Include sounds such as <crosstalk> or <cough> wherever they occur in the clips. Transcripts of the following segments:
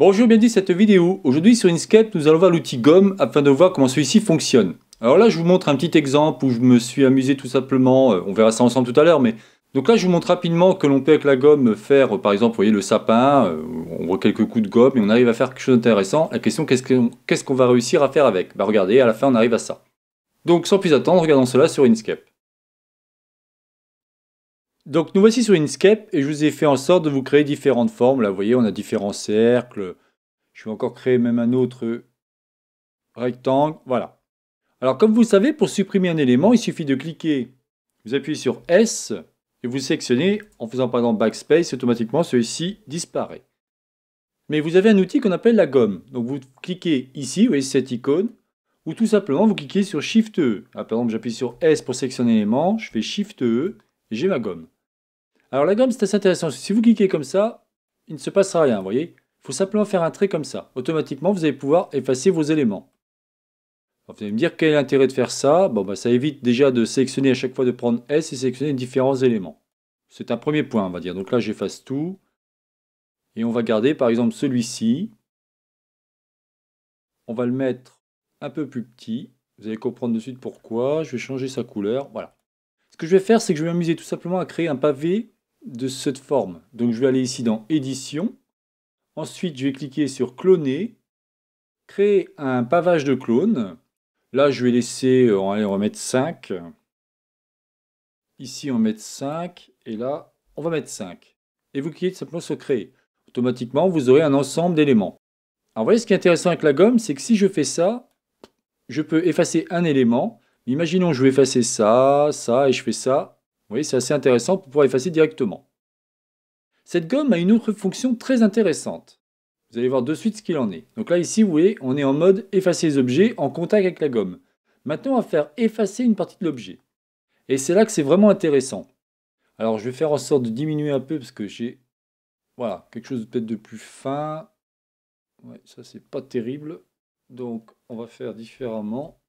Bonjour, bienvenue dans cette vidéo. Aujourd'hui sur Inkscape, nous allons voir l'outil gomme afin de voir comment celui-ci fonctionne. Alors là, je vous montre un petit exemple où je me suis amusé tout simplement, euh, on verra ça ensemble tout à l'heure, mais donc là, je vous montre rapidement que l'on peut avec la gomme faire, euh, par exemple, voyez le sapin, euh, on voit quelques coups de gomme et on arrive à faire quelque chose d'intéressant. La question, qu'est-ce qu'on va réussir à faire avec Bah regardez, à la fin, on arrive à ça. Donc sans plus attendre, regardons cela sur Inkscape. Donc nous voici sur Inkscape et je vous ai fait en sorte de vous créer différentes formes. Là vous voyez on a différents cercles. Je vais encore créer même un autre rectangle. Voilà. Alors comme vous le savez pour supprimer un élément il suffit de cliquer. Vous appuyez sur S et vous sélectionnez en faisant par exemple Backspace automatiquement celui-ci disparaît. Mais vous avez un outil qu'on appelle la gomme. Donc vous cliquez ici, vous voyez cette icône, ou tout simplement vous cliquez sur Shift E. Ah, par exemple j'appuie sur S pour sélectionner l'élément, je fais Shift E j'ai ma gomme. Alors la gomme, c'est assez intéressant. Si vous cliquez comme ça, il ne se passera rien, vous voyez Il faut simplement faire un trait comme ça. Automatiquement, vous allez pouvoir effacer vos éléments. vous allez me dire quel est l'intérêt de faire ça Bon, bah, ça évite déjà de sélectionner à chaque fois de prendre S et sélectionner différents éléments. C'est un premier point, on va dire. Donc là, j'efface tout. Et on va garder, par exemple, celui-ci. On va le mettre un peu plus petit. Vous allez comprendre de suite pourquoi. Je vais changer sa couleur. Voilà que je vais faire, c'est que je vais m'amuser tout simplement à créer un pavé de cette forme. Donc je vais aller ici dans Édition. Ensuite, je vais cliquer sur Cloner. Créer un pavage de clones Là, je vais laisser, euh, on va mettre 5. Ici, on va mettre 5. Et là, on va mettre 5. Et vous cliquez simplement sur Créer. Automatiquement, vous aurez un ensemble d'éléments. Alors, vous voyez, ce qui est intéressant avec la gomme, c'est que si je fais ça, je peux effacer un élément Imaginons, je vais effacer ça, ça, et je fais ça. Vous voyez, c'est assez intéressant pour pouvoir effacer directement. Cette gomme a une autre fonction très intéressante. Vous allez voir de suite ce qu'il en est. Donc là, ici, vous voyez, on est en mode effacer les objets en contact avec la gomme. Maintenant, on va faire effacer une partie de l'objet. Et c'est là que c'est vraiment intéressant. Alors, je vais faire en sorte de diminuer un peu parce que j'ai... Voilà, quelque chose peut-être de plus fin. Ouais, ça, c'est pas terrible. Donc, on va faire différemment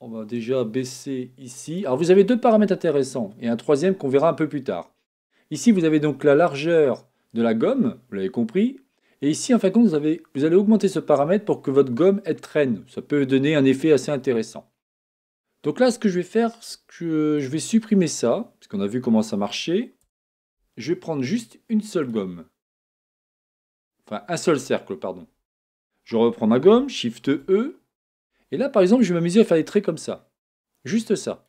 on va déjà baisser ici. Alors vous avez deux paramètres intéressants et un troisième qu'on verra un peu plus tard. Ici, vous avez donc la largeur de la gomme, vous l'avez compris. Et ici, en fin de compte, vous, avez, vous allez augmenter ce paramètre pour que votre gomme elle traîne. Ça peut donner un effet assez intéressant. Donc là, ce que je vais faire, c'est que je vais supprimer ça, parce qu'on a vu comment ça marchait. Je vais prendre juste une seule gomme. Enfin, un seul cercle, pardon. Je reprends ma gomme, Shift E, et là, par exemple, je vais m'amuser à faire des traits comme ça. Juste ça.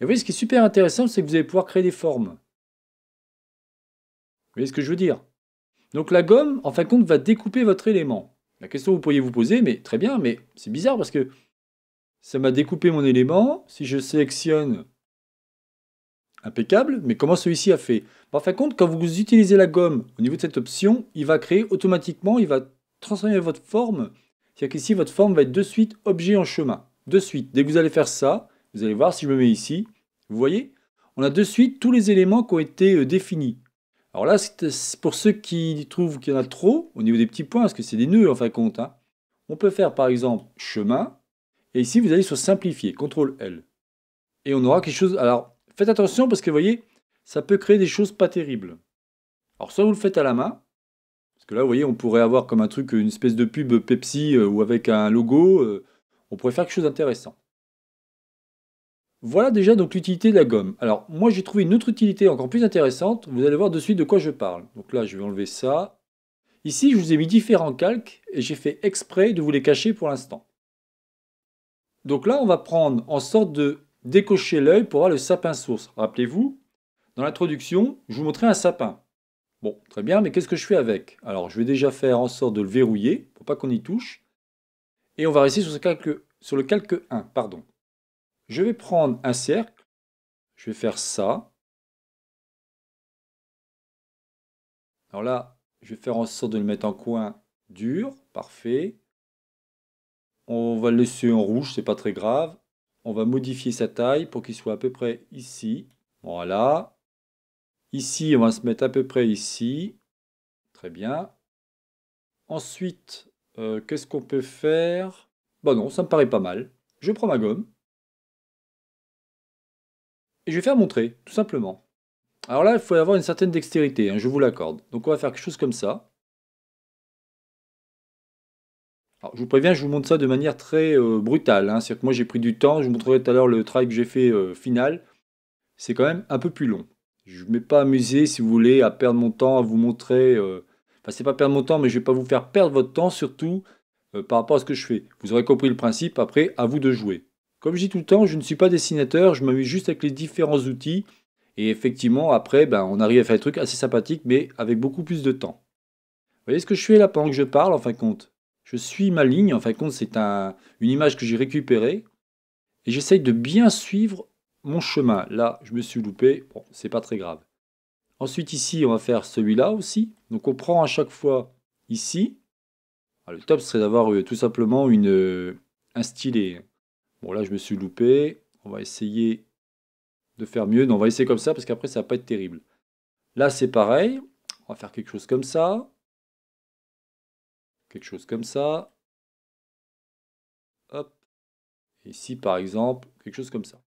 Et vous voyez, ce qui est super intéressant, c'est que vous allez pouvoir créer des formes. Vous voyez ce que je veux dire Donc la gomme, en fin de compte, va découper votre élément. La question que vous pourriez vous poser, mais très bien, mais c'est bizarre parce que ça m'a découpé mon élément. Si je sélectionne impeccable, mais comment celui-ci a fait En fin de compte, quand vous utilisez la gomme au niveau de cette option, il va créer automatiquement, il va transformer votre forme c'est-à-dire qu'ici, votre forme va être de suite objet en chemin. De suite. Dès que vous allez faire ça, vous allez voir si je me mets ici. Vous voyez On a de suite tous les éléments qui ont été euh, définis. Alors là, pour ceux qui trouvent qu'il y en a trop, au niveau des petits points, parce que c'est des nœuds en fin de compte, hein, on peut faire par exemple chemin, et ici vous allez sur simplifier, CTRL L. Et on aura quelque chose. Alors faites attention parce que vous voyez, ça peut créer des choses pas terribles. Alors soit vous le faites à la main, là, vous voyez, on pourrait avoir comme un truc, une espèce de pub Pepsi euh, ou avec un logo. Euh, on pourrait faire quelque chose d'intéressant. Voilà déjà donc l'utilité de la gomme. Alors moi j'ai trouvé une autre utilité encore plus intéressante. Vous allez voir de suite de quoi je parle. Donc là je vais enlever ça. Ici je vous ai mis différents calques et j'ai fait exprès de vous les cacher pour l'instant. Donc là on va prendre en sorte de décocher l'œil pour avoir le sapin source. Rappelez-vous, dans l'introduction je vous montrais un sapin. Bon, très bien, mais qu'est-ce que je fais avec Alors, je vais déjà faire en sorte de le verrouiller, pour pas qu'on y touche. Et on va rester sur, ce calque, sur le calque 1. Pardon. Je vais prendre un cercle, je vais faire ça. Alors là, je vais faire en sorte de le mettre en coin dur, parfait. On va le laisser en rouge, c'est pas très grave. On va modifier sa taille pour qu'il soit à peu près ici. Voilà. Ici, on va se mettre à peu près ici. Très bien. Ensuite, euh, qu'est-ce qu'on peut faire Bah non, ça me paraît pas mal. Je prends ma gomme. Et je vais faire montrer, tout simplement. Alors là, il faut avoir une certaine dextérité, hein, je vous l'accorde. Donc on va faire quelque chose comme ça. je vous préviens, je vous montre ça de manière très euh, brutale. Hein. C'est-à-dire que moi j'ai pris du temps, je vous montrerai tout à l'heure le travail que j'ai fait euh, final. C'est quand même un peu plus long je ne vais pas amuser, si vous voulez, à perdre mon temps, à vous montrer. Enfin, euh, Enfin, c'est pas perdre mon temps, mais je ne vais pas vous faire perdre votre temps, surtout euh, par rapport à ce que je fais. Vous aurez compris le principe, après, à vous de jouer. Comme je dis tout le temps, je ne suis pas dessinateur, je m'amuse juste avec les différents outils. Et effectivement, après, ben, on arrive à faire des trucs assez sympathiques, mais avec beaucoup plus de temps. Vous voyez ce que je fais là pendant que je parle, en fin de compte Je suis ma ligne, en fin de compte, c'est une image que j'ai récupérée. Et j'essaye de bien suivre mon chemin. Là, je me suis loupé c'est pas très grave. Ensuite ici, on va faire celui-là aussi. Donc on prend à chaque fois ici. Ah, le top serait d'avoir euh, tout simplement une, euh, un stylet. Bon là, je me suis loupé. On va essayer de faire mieux. Non, on va essayer comme ça parce qu'après, ça va pas être terrible. Là, c'est pareil. On va faire quelque chose comme ça. Quelque chose comme ça. Hop. Ici, par exemple, quelque chose comme ça.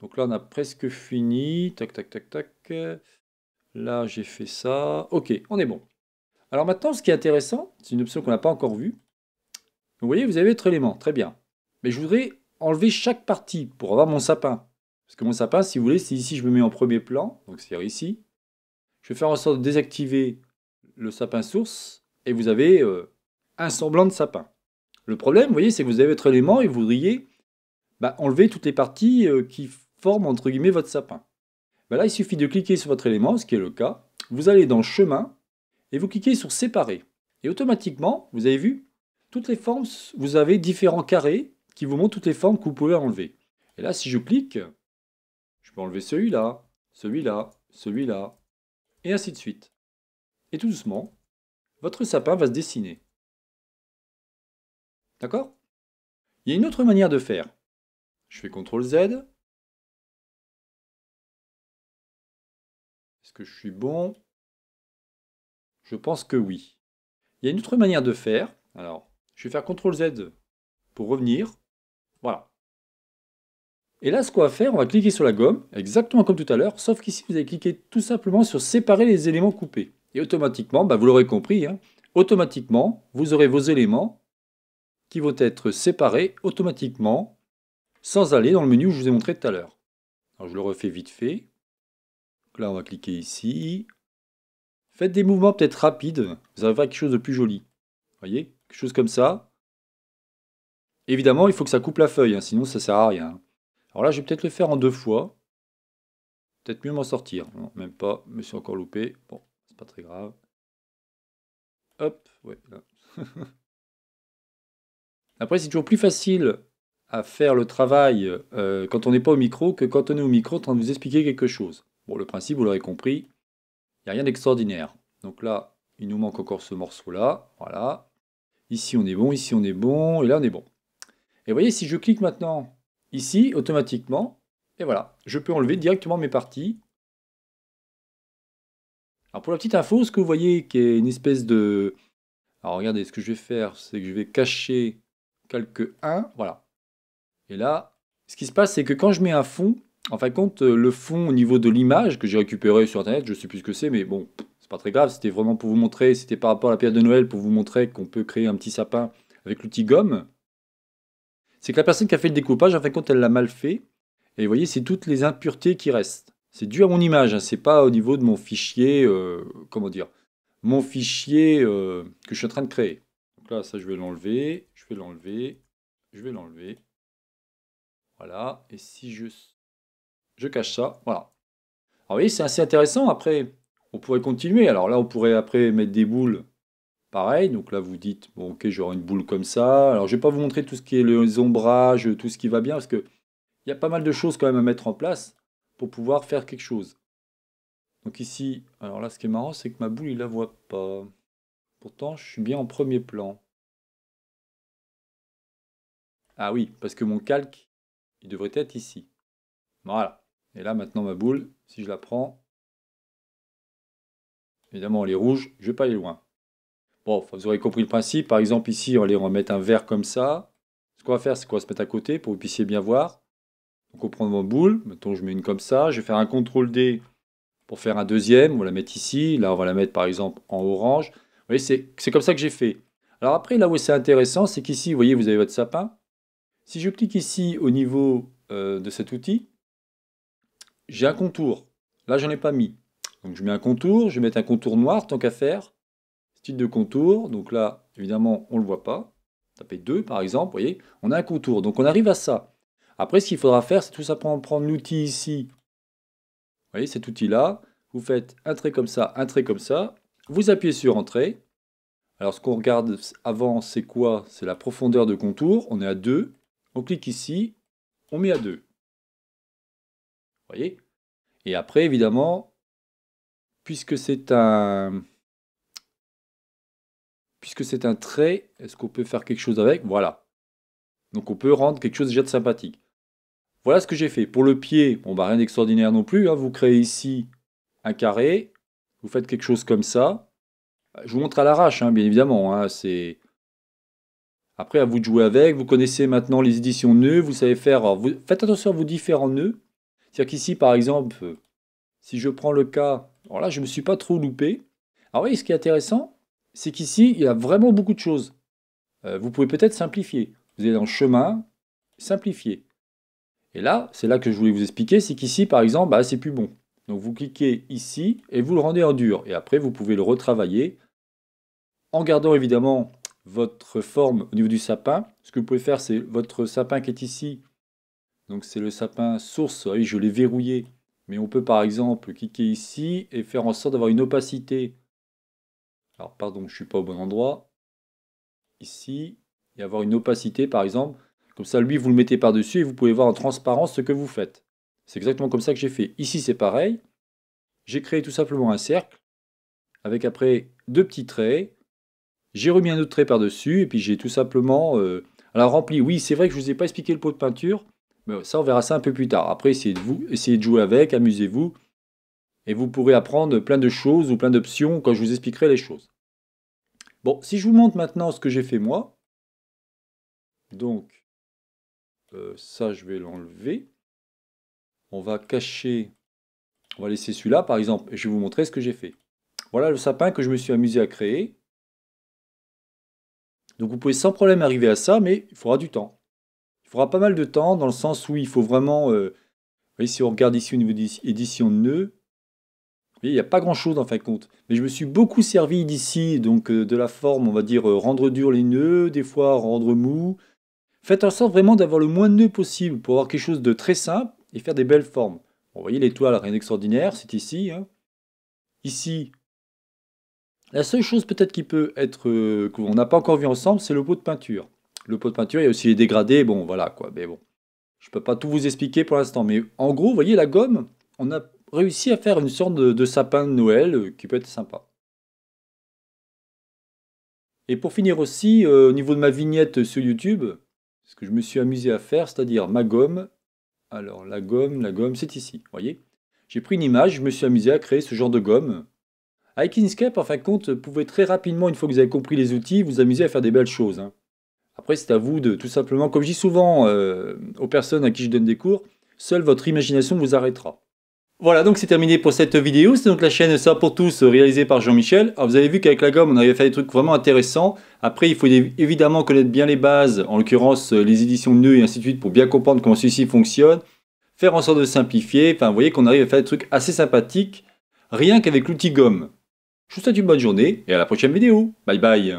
Donc là, on a presque fini. Tac, tac, tac, tac. Là, j'ai fait ça. OK, on est bon. Alors maintenant, ce qui est intéressant, c'est une option qu'on n'a pas encore vue. Vous voyez, vous avez votre élément. Très bien. Mais je voudrais enlever chaque partie pour avoir mon sapin. Parce que mon sapin, si vous voulez, si ici je me mets en premier plan, donc c'est-à-dire ici, je vais faire en sorte de désactiver le sapin source et vous avez euh, un semblant de sapin. Le problème, vous voyez, c'est que vous avez votre élément et vous voudriez bah, enlever toutes les parties euh, qui forme entre guillemets votre sapin. Ben là, il suffit de cliquer sur votre élément, ce qui est le cas. Vous allez dans Chemin et vous cliquez sur Séparer. Et automatiquement, vous avez vu, toutes les formes, vous avez différents carrés qui vous montrent toutes les formes que vous pouvez enlever. Et là, si je clique, je peux enlever celui-là, celui-là, celui-là, et ainsi de suite. Et tout doucement, votre sapin va se dessiner. D'accord Il y a une autre manière de faire. Je fais CTRL Z, je suis bon Je pense que oui. Il y a une autre manière de faire. Alors, je vais faire CTRL Z pour revenir. Voilà. Et là, ce qu'on va faire, on va cliquer sur la gomme, exactement comme tout à l'heure, sauf qu'ici, vous allez cliquer tout simplement sur séparer les éléments coupés. Et automatiquement, bah, vous l'aurez compris, hein, automatiquement, vous aurez vos éléments qui vont être séparés automatiquement sans aller dans le menu que je vous ai montré tout à l'heure. je le refais vite fait là, on va cliquer ici. Faites des mouvements peut-être rapides. Vous arriverez à quelque chose de plus joli. Vous voyez Quelque chose comme ça. Évidemment, il faut que ça coupe la feuille, hein, sinon ça ne sert à rien. Alors là, je vais peut-être le faire en deux fois. Peut-être mieux m'en sortir. Non, même pas. Je me suis encore loupé. Bon, c'est pas très grave. Hop, <laughs> Après, c'est toujours plus facile à faire le travail euh, quand on n'est pas au micro que quand on est au micro en train de vous expliquer quelque chose. Bon, le principe, vous l'aurez compris, il n'y a rien d'extraordinaire. Donc là, il nous manque encore ce morceau-là. Voilà. Ici, on est bon, ici, on est bon, et là, on est bon. Et vous voyez, si je clique maintenant ici, automatiquement, et voilà, je peux enlever directement mes parties. Alors pour la petite info, ce que vous voyez qui est une espèce de... Alors regardez, ce que je vais faire, c'est que je vais cacher quelques 1, voilà. Et là, ce qui se passe, c'est que quand je mets un fond, en fin de compte, euh, le fond au niveau de l'image que j'ai récupéré sur Internet, je ne sais plus ce que c'est, mais bon, c'est pas très grave. C'était vraiment pour vous montrer, c'était par rapport à la pierre de Noël pour vous montrer qu'on peut créer un petit sapin avec l'outil gomme. C'est que la personne qui a fait le découpage, en fin de compte, elle l'a mal fait. Et vous voyez, c'est toutes les impuretés qui restent. C'est dû à mon image, hein, c'est pas au niveau de mon fichier, euh, comment dire, mon fichier euh, que je suis en train de créer. Donc là, ça, je vais l'enlever, je vais l'enlever, je vais l'enlever. Voilà, et si je je cache ça, voilà. Alors vous voyez, c'est assez intéressant, après, on pourrait continuer, alors là, on pourrait après mettre des boules, pareil, donc là, vous dites, bon, ok, j'aurai une boule comme ça, alors je ne vais pas vous montrer tout ce qui est les ombrages, tout ce qui va bien, parce que il y a pas mal de choses quand même à mettre en place pour pouvoir faire quelque chose. Donc ici, alors là, ce qui est marrant, c'est que ma boule, il la voit pas. Pourtant, je suis bien en premier plan. Ah oui, parce que mon calque, il devrait être ici. Voilà. Et là, maintenant, ma boule, si je la prends, évidemment, elle est rouge, je vais pas aller loin. Bon, vous aurez compris le principe. Par exemple, ici, on va mettre un vert comme ça. Ce qu'on va faire, c'est qu'on va se mettre à côté pour que vous puissiez bien voir. Donc, on prend mon boule. Mettons, je mets une comme ça. Je vais faire un CTRL D pour faire un deuxième. On va la mettre ici. Là, on va la mettre, par exemple, en orange. Vous voyez, c'est comme ça que j'ai fait. Alors après, là où c'est intéressant, c'est qu'ici, vous voyez, vous avez votre sapin. Si je clique ici au niveau euh, de cet outil, j'ai un contour. Là, j'en ai pas mis. Donc, je mets un contour. Je vais mettre un contour noir, tant qu'à faire. Style de contour. Donc là, évidemment, on ne le voit pas. Tapez 2, par exemple. Vous voyez, on a un contour. Donc, on arrive à ça. Après, ce qu'il faudra faire, c'est tout simplement prendre l'outil ici. Vous voyez, cet outil-là. Vous faites un trait comme ça, un trait comme ça. Vous appuyez sur Entrée. Alors, ce qu'on regarde avant, c'est quoi C'est la profondeur de contour. On est à 2. On clique ici. On met à 2. Et après, évidemment, puisque c'est un... Puisque c'est un trait, est-ce qu'on peut faire quelque chose avec Voilà. Donc on peut rendre quelque chose déjà de sympathique. Voilà ce que j'ai fait. Pour le pied, bah, rien d'extraordinaire non plus. Hein. Vous créez ici un carré, vous faites quelque chose comme ça. Je vous montre à l'arrache, hein, bien évidemment. Hein. c'est après à vous de jouer avec. Vous connaissez maintenant les éditions nœuds. Vous savez faire. Faites attention à vos différents nœuds. C'est-à-dire qu'ici, par exemple, euh, si je prends le cas, alors là, je ne me suis pas trop loupé. Alors oui, ce qui est intéressant, c'est qu'ici, il y a vraiment beaucoup de choses. Euh, vous pouvez peut-être simplifier. Vous allez dans le chemin, simplifier. Et là, c'est là que je voulais vous expliquer, c'est qu'ici, par exemple, bah, c'est plus bon. Donc vous cliquez ici et vous le rendez en dur. Et après, vous pouvez le retravailler en gardant évidemment votre forme au niveau du sapin. Ce que vous pouvez faire, c'est votre sapin qui est ici, donc c'est le sapin source, oui, je l'ai verrouillé. Mais on peut par exemple cliquer ici et faire en sorte d'avoir une opacité. Alors pardon, je ne suis pas au bon endroit. Ici, et avoir une opacité par exemple. Comme ça, lui, vous le mettez par-dessus et vous pouvez voir en transparence ce que vous faites. C'est exactement comme ça que j'ai fait. Ici, c'est pareil. J'ai créé tout simplement un cercle avec après deux petits traits. J'ai remis un autre trait par-dessus et puis j'ai tout simplement... Euh, alors rempli, oui, c'est vrai que je ne vous ai pas expliqué le pot de peinture ça, on verra ça un peu plus tard. Après, essayez de, vous, essayez de jouer avec, amusez-vous. Et vous pourrez apprendre plein de choses ou plein d'options quand je vous expliquerai les choses. Bon, si je vous montre maintenant ce que j'ai fait moi. Donc, euh, ça, je vais l'enlever. On va cacher... On va laisser celui-là, par exemple, et je vais vous montrer ce que j'ai fait. Voilà le sapin que je me suis amusé à créer. Donc vous pouvez sans problème arriver à ça, mais il faudra du temps. Il faudra pas mal de temps, dans le sens où il faut vraiment... Euh, voyez, si on regarde ici au niveau de nœud, il n'y a pas grand-chose en fin de compte. Mais je me suis beaucoup servi d'ici, donc euh, de la forme, on va dire, euh, rendre dur les nœuds, des fois rendre mou. Faites en sorte vraiment d'avoir le moins de nœuds possible pour avoir quelque chose de très simple et faire des belles formes. vous voyez l'étoile, rien d'extraordinaire, c'est ici. Hein. Ici, la seule chose peut-être qui peut être, qu'on n'a pas encore vu ensemble, c'est le pot de peinture le pot de peinture, il y a aussi les dégradés, bon voilà quoi, mais bon. Je peux pas tout vous expliquer pour l'instant, mais en gros, vous voyez la gomme, on a réussi à faire une sorte de, sapin de Noël euh, qui peut être sympa. Et pour finir aussi, euh, au niveau de ma vignette sur YouTube, ce que je me suis amusé à faire, c'est-à-dire ma gomme. Alors la gomme, la gomme, c'est ici, voyez J'ai pris une image, je me suis amusé à créer ce genre de gomme. Avec Inkscape, en fin de compte, vous pouvez très rapidement, une fois que vous avez compris les outils, vous amuser à faire des belles choses. Hein. Après, c'est à vous de tout simplement, comme je dis souvent euh, aux personnes à qui je donne des cours, seule votre imagination vous arrêtera. Voilà, donc c'est terminé pour cette vidéo. C'est donc la chaîne Ça pour tous réalisée par Jean-Michel. Alors vous avez vu qu'avec la gomme, on arrive à faire des trucs vraiment intéressants. Après, il faut évidemment connaître bien les bases, en l'occurrence euh, les éditions de nœuds et ainsi de suite pour bien comprendre comment celui-ci fonctionne. Faire en sorte de simplifier. Enfin, vous voyez qu'on arrive à faire des trucs assez sympathiques, rien qu'avec l'outil gomme. Je vous souhaite une bonne journée et à la prochaine vidéo. Bye bye